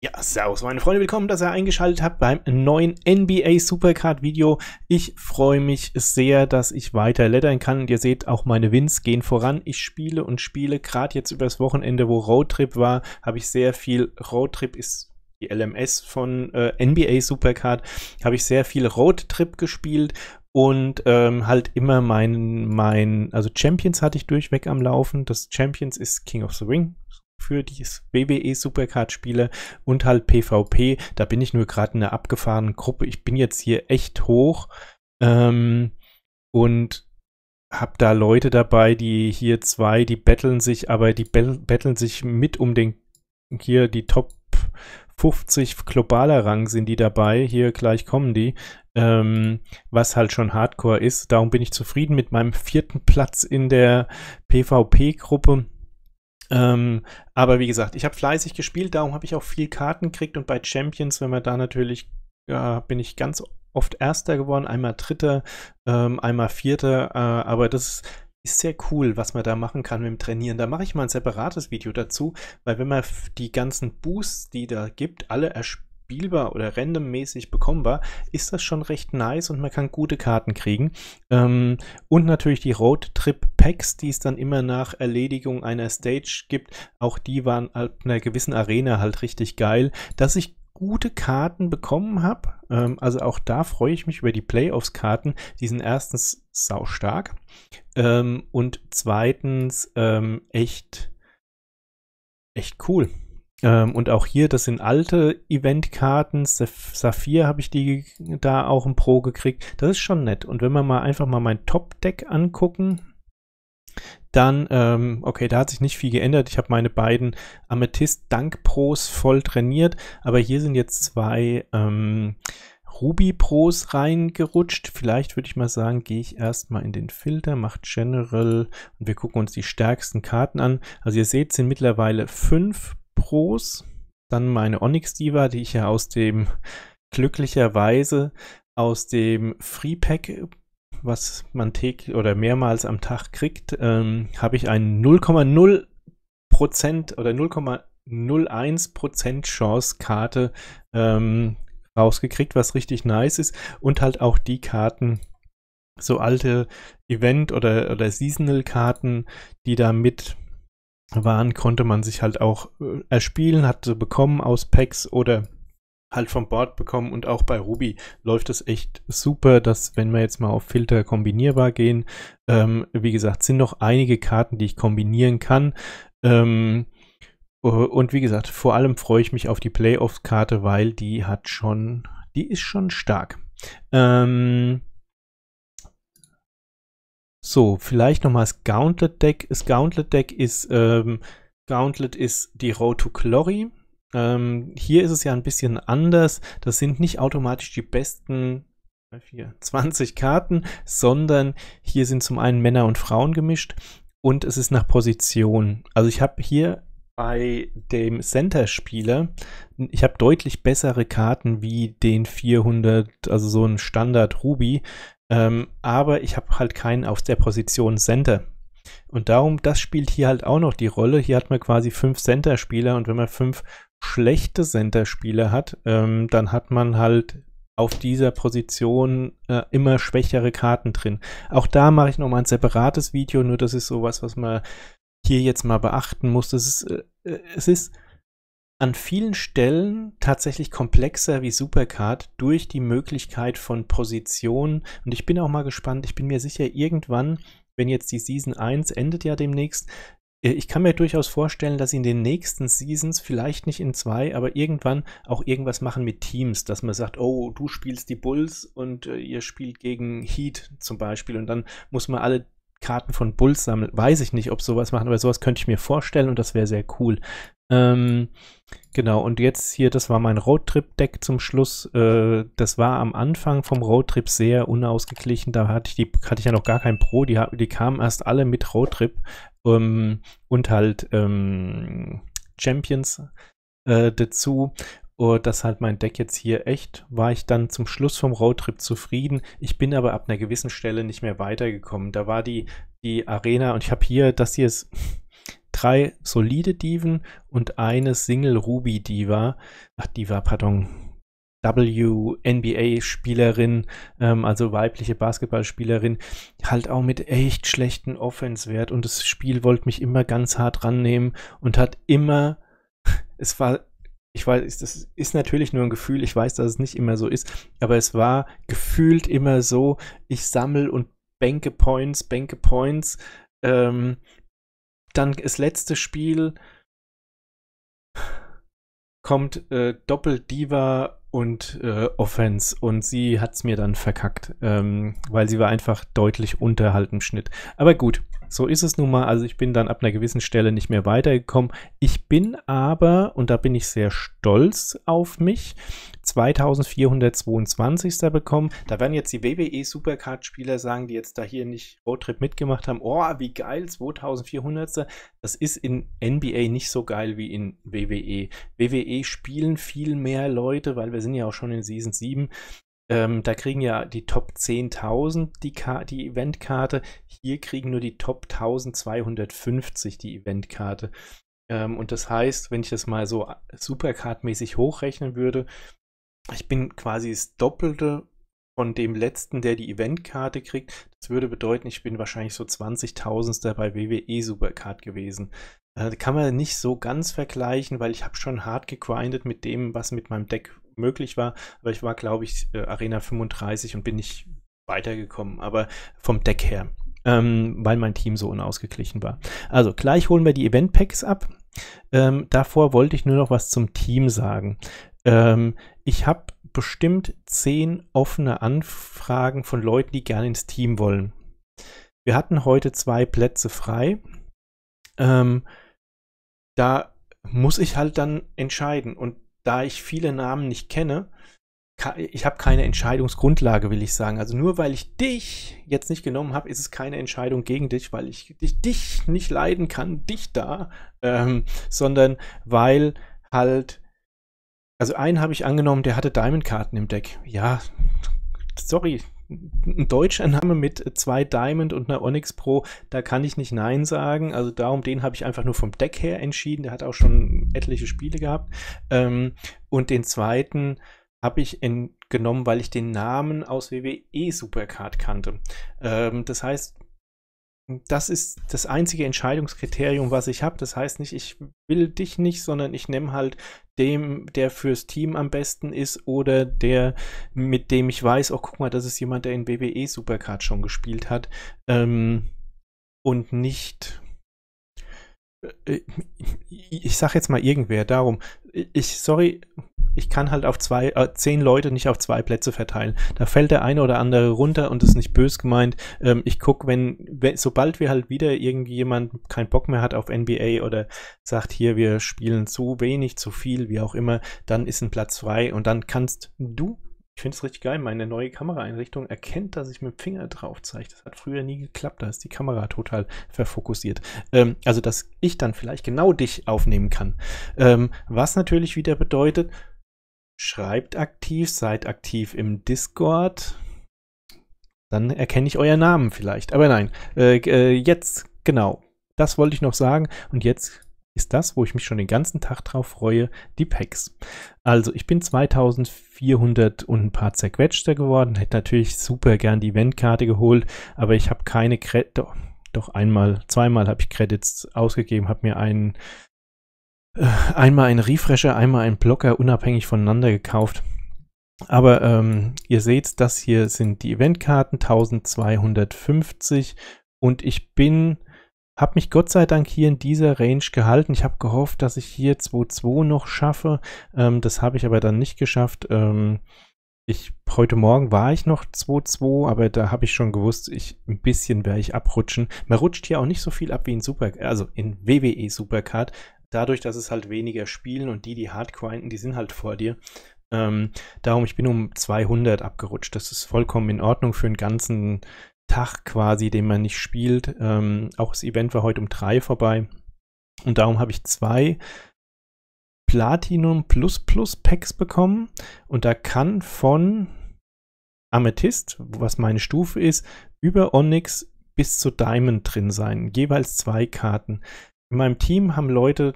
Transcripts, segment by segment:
Ja, servus meine Freunde, willkommen, dass ihr eingeschaltet habt beim neuen NBA Supercard Video. Ich freue mich sehr, dass ich weiter lettern kann und ihr seht, auch meine Wins gehen voran. Ich spiele und spiele, gerade jetzt übers Wochenende, wo Roadtrip war, habe ich sehr viel, Roadtrip ist die LMS von äh, NBA Supercard, habe ich sehr viel Roadtrip gespielt und ähm, halt immer mein, mein, also Champions hatte ich durchweg am Laufen. Das Champions ist King of the Ring, für die WWE Supercard-Spiele und halt PvP. Da bin ich nur gerade in einer abgefahrenen Gruppe. Ich bin jetzt hier echt hoch ähm, und habe da Leute dabei, die hier zwei, die betteln sich, aber die betteln sich mit um den hier die Top 50 globaler Rang sind die dabei. Hier gleich kommen die. Ähm, was halt schon Hardcore ist. Darum bin ich zufrieden mit meinem vierten Platz in der PvP-Gruppe. Ähm, aber wie gesagt, ich habe fleißig gespielt, darum habe ich auch viel Karten gekriegt und bei Champions, wenn man da natürlich, ja, bin ich ganz oft Erster geworden, einmal Dritter, ähm, einmal Vierter, äh, aber das ist sehr cool, was man da machen kann mit dem Trainieren. Da mache ich mal ein separates Video dazu, weil wenn man die ganzen Boosts, die da gibt, alle erspielt, spielbar oder randommäßig bekommbar, ist das schon recht nice und man kann gute Karten kriegen. Ähm, und natürlich die Roadtrip-Packs, die es dann immer nach Erledigung einer Stage gibt, auch die waren ab einer gewissen Arena halt richtig geil, dass ich gute Karten bekommen habe. Ähm, also auch da freue ich mich über die Playoffs-Karten. Die sind erstens sau stark ähm, und zweitens ähm, echt, echt cool. Ähm, und auch hier, das sind alte Eventkarten. Saphir habe ich die da auch im Pro gekriegt. Das ist schon nett. Und wenn wir mal einfach mal mein Top-Deck angucken, dann, ähm, okay, da hat sich nicht viel geändert. Ich habe meine beiden Amethyst-Dank-Pros voll trainiert, aber hier sind jetzt zwei ähm, Ruby-Pros reingerutscht. Vielleicht würde ich mal sagen, gehe ich erstmal in den Filter, mache General und wir gucken uns die stärksten Karten an. Also ihr seht, sind mittlerweile fünf Pros, dann meine Onyx Diva, die ich ja aus dem glücklicherweise aus dem Free Pack, was man täglich oder mehrmals am Tag kriegt, ähm, habe ich einen 0,0 Prozent oder 0,01 Prozent Chance Karte ähm, rausgekriegt, was richtig nice ist und halt auch die Karten, so alte Event- oder, oder Seasonal-Karten, die da mit waren konnte man sich halt auch äh, erspielen, hatte bekommen aus Packs oder halt vom Board bekommen und auch bei Ruby läuft es echt super, dass wenn wir jetzt mal auf Filter kombinierbar gehen, ähm, wie gesagt, sind noch einige Karten, die ich kombinieren kann. Ähm, und wie gesagt, vor allem freue ich mich auf die Playoffs-Karte, weil die hat schon, die ist schon stark. Ähm, so, vielleicht nochmal das Gauntlet Deck. Das Gauntlet Deck ist, ähm, Gauntlet ist die Road to Glory. Ähm, hier ist es ja ein bisschen anders. Das sind nicht automatisch die besten 4, 20 Karten, sondern hier sind zum einen Männer und Frauen gemischt und es ist nach Position. Also ich habe hier bei dem Center-Spieler, ich habe deutlich bessere Karten wie den 400, also so ein Standard Ruby, ähm, aber ich habe halt keinen auf der Position Center. Und darum, das spielt hier halt auch noch die Rolle. Hier hat man quasi fünf Center-Spieler und wenn man fünf schlechte Center-Spieler hat, ähm, dann hat man halt auf dieser Position äh, immer schwächere Karten drin. Auch da mache ich nochmal ein separates Video, nur das ist sowas, was man hier jetzt mal beachten muss. Das ist, äh, äh es ist an vielen Stellen tatsächlich komplexer wie Supercard durch die Möglichkeit von Positionen. Und ich bin auch mal gespannt, ich bin mir sicher, irgendwann, wenn jetzt die Season 1 endet ja demnächst, äh, ich kann mir durchaus vorstellen, dass sie in den nächsten Seasons, vielleicht nicht in zwei, aber irgendwann auch irgendwas machen mit Teams, dass man sagt, oh, du spielst die Bulls und äh, ihr spielt gegen Heat zum Beispiel und dann muss man alle Karten von Bulls sammeln. Weiß ich nicht, ob sowas machen, aber sowas könnte ich mir vorstellen und das wäre sehr cool. Ähm, genau, und jetzt hier, das war mein Roadtrip-Deck zum Schluss. Äh, das war am Anfang vom Roadtrip sehr unausgeglichen. Da hatte ich, die, hatte ich ja noch gar kein Pro. Die, die kamen erst alle mit Roadtrip ähm, und halt ähm, Champions äh, dazu. Und das halt mein Deck jetzt hier echt, war ich dann zum Schluss vom Roadtrip zufrieden. Ich bin aber ab einer gewissen Stelle nicht mehr weitergekommen. Da war die, die Arena und ich habe hier, das hier ist drei solide Diven und eine Single Ruby Diva. Ach, Diva, pardon. WNBA-Spielerin, ähm, also weibliche Basketballspielerin, halt auch mit echt schlechten Offenswert und das Spiel wollte mich immer ganz hart rannehmen und hat immer, es war ich weiß, das ist natürlich nur ein Gefühl, ich weiß, dass es nicht immer so ist, aber es war gefühlt immer so, ich sammle und bänke Points, bänke Points. Ähm, dann das letzte Spiel kommt äh, Doppel-Diva und äh, Offense und sie hat es mir dann verkackt, ähm, weil sie war einfach deutlich unterhalb im Schnitt. Aber gut, so ist es nun mal. Also ich bin dann ab einer gewissen Stelle nicht mehr weitergekommen. Ich bin aber, und da bin ich sehr stolz auf mich, 2422. bekommen. Da werden jetzt die WWE Supercard-Spieler sagen, die jetzt da hier nicht Roadtrip mitgemacht haben, oh, wie geil, 2400. Das ist in NBA nicht so geil wie in WWE. WWE spielen viel mehr Leute, weil wir sind ja auch schon in Season 7. Ähm, da kriegen ja die Top 10.000 die, die Eventkarte. Hier kriegen nur die Top 1250 die Eventkarte. Ähm, und das heißt, wenn ich das mal so äh, Supercard-mäßig hochrechnen würde, ich bin quasi das Doppelte von dem letzten, der die Eventkarte kriegt. Das würde bedeuten, ich bin wahrscheinlich so 20.000 bei WWE Supercard gewesen. Äh, kann man nicht so ganz vergleichen, weil ich habe schon hart gegrindet mit dem, was mit meinem Deck möglich war. Aber ich war, glaube ich, äh, Arena 35 und bin nicht weitergekommen, aber vom Deck her, ähm, weil mein Team so unausgeglichen war. Also gleich holen wir die Event-Packs ab. Ähm, davor wollte ich nur noch was zum Team sagen. Ähm, ich habe bestimmt zehn offene Anfragen von Leuten, die gerne ins Team wollen. Wir hatten heute zwei Plätze frei. Ähm, da muss ich halt dann entscheiden. Und da ich viele Namen nicht kenne, ich habe keine Entscheidungsgrundlage, will ich sagen. Also nur weil ich dich jetzt nicht genommen habe, ist es keine Entscheidung gegen dich, weil ich dich, dich nicht leiden kann, dich da, ähm, sondern weil halt, also einen habe ich angenommen, der hatte Diamond-Karten im Deck. Ja, sorry, ein deutscher Name mit zwei Diamond und einer Onyx Pro, da kann ich nicht Nein sagen. Also darum, den habe ich einfach nur vom Deck her entschieden. Der hat auch schon etliche Spiele gehabt. Ähm, und den zweiten habe ich in, genommen, weil ich den Namen aus WWE Supercard kannte. Ähm, das heißt, das ist das einzige Entscheidungskriterium, was ich habe. Das heißt nicht, ich will dich nicht, sondern ich nehme halt dem, der fürs Team am besten ist oder der, mit dem ich weiß, oh, guck mal, das ist jemand, der in WWE Supercard schon gespielt hat ähm, und nicht, äh, äh, ich sag jetzt mal irgendwer, darum, ich, sorry, ich kann halt auf zwei, äh, zehn Leute nicht auf zwei Plätze verteilen. Da fällt der eine oder andere runter und ist nicht bös gemeint. Ähm, ich gucke, wenn, wenn, sobald wir halt wieder irgendjemand keinen Bock mehr hat auf NBA oder sagt, hier, wir spielen zu wenig, zu viel, wie auch immer, dann ist ein Platz frei und dann kannst du ich finde es richtig geil. Meine neue Kameraeinrichtung erkennt, dass ich mit dem Finger drauf zeige. Das hat früher nie geklappt. Da ist die Kamera total verfokussiert. Ähm, also, dass ich dann vielleicht genau dich aufnehmen kann. Ähm, was natürlich wieder bedeutet, Schreibt aktiv, seid aktiv im Discord. Dann erkenne ich euren Namen vielleicht. Aber nein, äh, äh, jetzt, genau. Das wollte ich noch sagen. Und jetzt ist das, wo ich mich schon den ganzen Tag drauf freue, die Packs. Also ich bin 2400 und ein paar zerquetschter geworden, hätte natürlich super gern die Eventkarte geholt, aber ich habe keine Credits, doch, doch, einmal, zweimal habe ich Credits ausgegeben, habe mir einen äh, einmal ein Refresher, einmal ein Blocker unabhängig voneinander gekauft. Aber ähm, ihr seht, das hier sind die Eventkarten 1250 und ich bin, habe mich Gott sei Dank hier in dieser Range gehalten. Ich habe gehofft, dass ich hier 2.2 noch schaffe. Ähm, das habe ich aber dann nicht geschafft. Ähm, ich, heute Morgen war ich noch 2-2, aber da habe ich schon gewusst, ich ein bisschen werde ich abrutschen. Man rutscht hier auch nicht so viel ab wie in Super, also in WWE Supercard, dadurch, dass es halt weniger spielen und die, die hard grinden, die sind halt vor dir. Ähm, darum, ich bin um 200 abgerutscht. Das ist vollkommen in Ordnung für einen ganzen Tag quasi, den man nicht spielt. Ähm, auch das Event war heute um 3 vorbei. Und darum habe ich zwei Platinum Plus Plus Packs bekommen. Und da kann von Amethyst, was meine Stufe ist, über Onyx bis zu Diamond drin sein. Jeweils zwei Karten in meinem Team haben Leute,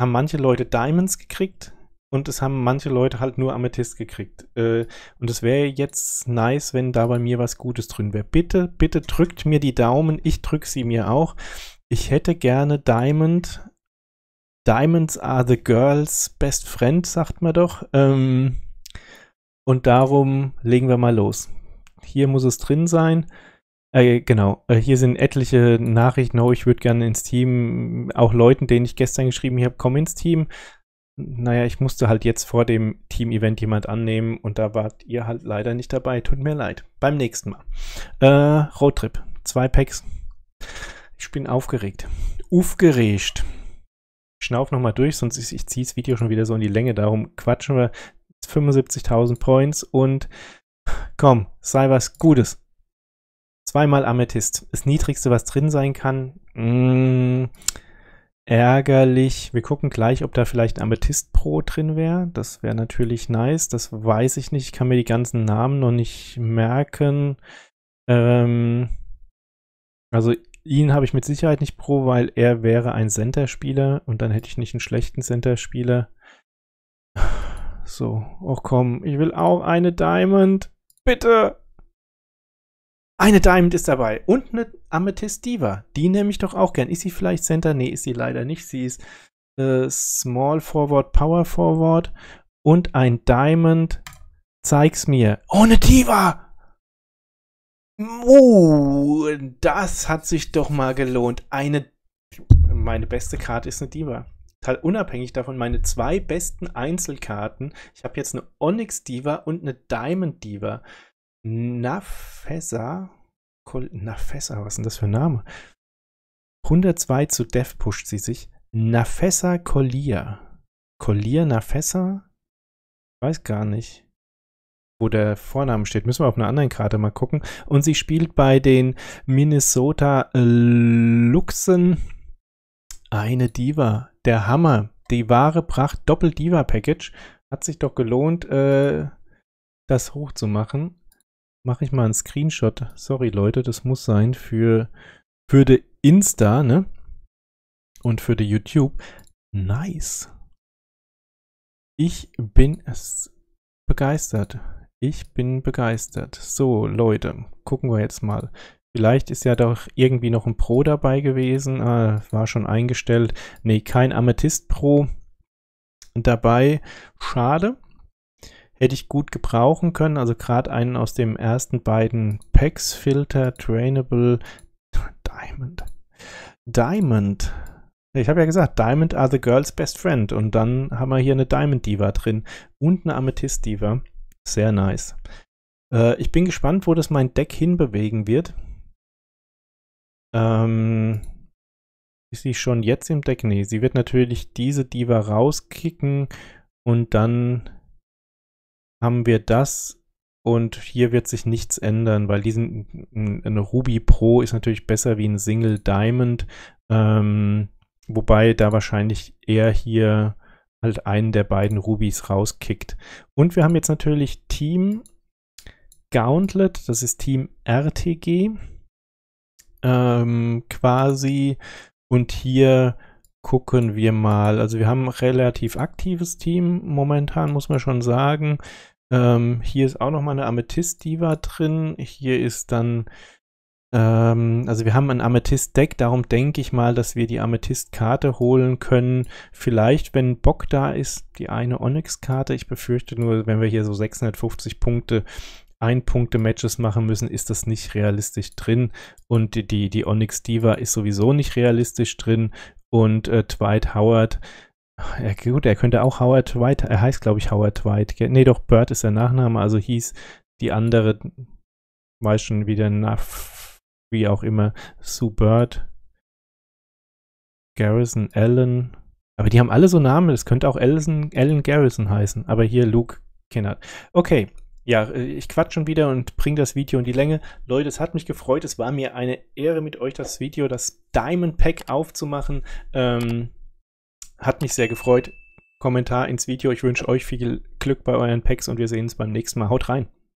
haben manche Leute Diamonds gekriegt und es haben manche Leute halt nur Amethyst gekriegt. Äh, und es wäre jetzt nice, wenn da bei mir was Gutes drin wäre. Bitte, bitte drückt mir die Daumen, ich drücke sie mir auch. Ich hätte gerne Diamond. Diamonds are the girls best friend, sagt man doch. Ähm, und darum legen wir mal los. Hier muss es drin sein. Äh, genau, äh, hier sind etliche Nachrichten, oh, ich würde gerne ins Team, auch Leuten, denen ich gestern geschrieben habe, komm ins Team. Naja, ich musste halt jetzt vor dem Team-Event jemand annehmen und da wart ihr halt leider nicht dabei. Tut mir leid. Beim nächsten Mal. Äh, Roadtrip. Zwei Packs. Ich bin aufgeregt. Aufgeregt. Ich schnauf nochmal durch, sonst ist, ich ziehe das Video schon wieder so in die Länge. Darum quatschen wir 75.000 Points und komm, sei was Gutes. Zweimal Amethyst. Das niedrigste, was drin sein kann. Mmh, ärgerlich. Wir gucken gleich, ob da vielleicht ein Amethyst Pro drin wäre. Das wäre natürlich nice. Das weiß ich nicht. Ich kann mir die ganzen Namen noch nicht merken. Ähm, also ihn habe ich mit Sicherheit nicht Pro, weil er wäre ein Center-Spieler und dann hätte ich nicht einen schlechten Center-Spieler. So, oh komm, ich will auch eine Diamond. Bitte. Eine Diamond ist dabei und eine Amethyst Diva. Die nehme ich doch auch gern. Ist sie vielleicht Center? Nee, ist sie leider nicht. Sie ist äh, Small Forward, Power Forward und ein Diamond. Zeig's mir. Ohne Diva! Oh, das hat sich doch mal gelohnt. Eine, meine beste Karte ist eine Diva. Teil unabhängig davon, meine zwei besten Einzelkarten. Ich habe jetzt eine Onyx Diva und eine Diamond Diva. Nafessa. Nafessa, was ist denn das für ein Name? 102 zu Dev pusht sie sich. Nafessa Collier. Collier Nafessa? Weiß gar nicht, wo der Vorname steht. Müssen wir auf einer anderen Karte mal gucken. Und sie spielt bei den Minnesota Luxen eine Diva. Der Hammer. Die wahre Pracht Doppel-Diva-Package. Hat sich doch gelohnt, äh, das hochzumachen mache ich mal einen Screenshot. Sorry, Leute, das muss sein für, für die Insta, ne? Und für die YouTube. Nice. Ich bin es begeistert. Ich bin begeistert. So, Leute, gucken wir jetzt mal. Vielleicht ist ja doch irgendwie noch ein Pro dabei gewesen. Ah, war schon eingestellt. Nee, kein Amethyst Pro dabei. Schade hätte ich gut gebrauchen können. Also gerade einen aus dem ersten beiden Packs Filter Trainable Diamond. Diamond. Ich habe ja gesagt, Diamond are the girl's best friend. Und dann haben wir hier eine Diamond Diva drin und eine Amethyst Diva. Sehr nice. Äh, ich bin gespannt, wo das mein Deck hinbewegen wird. Ähm, ist sie schon jetzt im Deck? Nee, sie wird natürlich diese Diva rauskicken und dann haben wir das und hier wird sich nichts ändern, weil diesen ein Ruby Pro ist natürlich besser wie ein Single Diamond, ähm, wobei da wahrscheinlich eher hier halt einen der beiden Rubys rauskickt. Und wir haben jetzt natürlich Team Gauntlet, das ist Team RTG ähm, quasi und hier gucken wir mal. Also wir haben ein relativ aktives Team momentan, muss man schon sagen. Ähm, hier ist auch nochmal eine Amethyst-Diva drin. Hier ist dann, ähm, also wir haben ein Amethyst-Deck, darum denke ich mal, dass wir die Amethyst-Karte holen können. Vielleicht, wenn Bock da ist, die eine Onyx-Karte. Ich befürchte nur, wenn wir hier so 650 Punkte ein-Punkte-Matches machen müssen, ist das nicht realistisch drin. Und die, die, die Onyx Diva ist sowieso nicht realistisch drin und äh, Dwight Howard. Ja, gut, er könnte auch Howard Dwight, er heißt glaube ich Howard Dwight. Nee, doch, Bird ist der Nachname, also hieß die andere, weiß schon wieder nach, wie auch immer, Sue Bird, Garrison Allen. Aber die haben alle so Namen, es könnte auch Ellison, Allen Garrison heißen, aber hier Luke Kennard. Okay, ja, äh, ich quatsch schon wieder und bringe das Video in die Länge. Leute, es hat mich gefreut. Es war mir eine Ehre, mit euch das Video, das Diamond Pack aufzumachen. Ähm, hat mich sehr gefreut. Kommentar ins Video. Ich wünsche euch viel Glück bei euren Packs und wir sehen uns beim nächsten Mal. Haut rein.